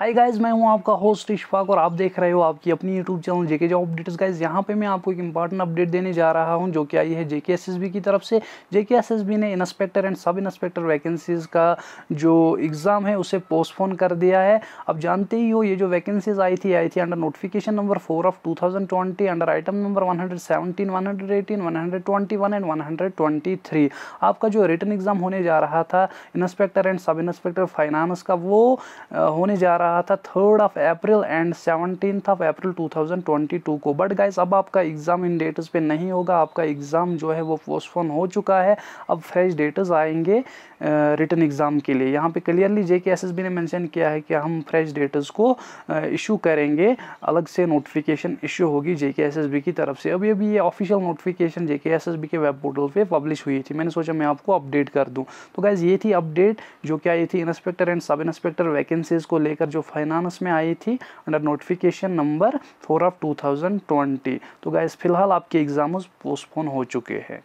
hi guys मैं हूं आपका होस्ट इशफाक और आप देख रहे हो आपकी अपनी YouTube channel JK job updates guys यहां पे मैं आपको एक इंपॉर्टेंट अपडेट देने जा रहा हूं जो कि आई है जेके एसएसबी की तरफ से जेके एसएसबी ने inspector and sub inspector vacancies का जो एग्ज़ाम है उसे पोस्टपोन कर दिया है अब जानते ही हो ये जो वैकेंसीज़ आई थी आई थी under notification number four of two under item number one hundred seventeen and one आपका जो रिटर्न एग्ज़ाम होने जा रहा था inspector and sub inspector finance का वो होने जा रहा रहा था third of April and seventeen of April 2022 को बट गाइस अब आपका एग्ज़ाम इन डेट्स पे नहीं होगा आपका एग्ज़ाम जो है वो पोस्टफोन हो चुका है अब फ्रेश डेट्स आएंगे रिटर्न एग्ज़ाम के लिए यहाँ पे क्लियरली जे के ने मैंशन किया है कि हम फ्रेश डेट्स को इशू करेंगे अलग से नोटिफिकेशन इशू होगी जे की तरफ से अभी अभी ये ऑफिशियल नोटिफिकेशन जे के वेब पोर्टल पर पब्लिश हुई थी मैंने सोचा मैं आपको अपडेट कर दूँ तो गाइज़ ये थी अपडेट जो क्या ये थी inspector and sub inspector vacancies को लेकर जो जो फाइनेंस में आई थी under notification number four of twenty तो गाइज फिलहाल आपके एग्ज़ाम्स पोस्टपोन हो चुके हैं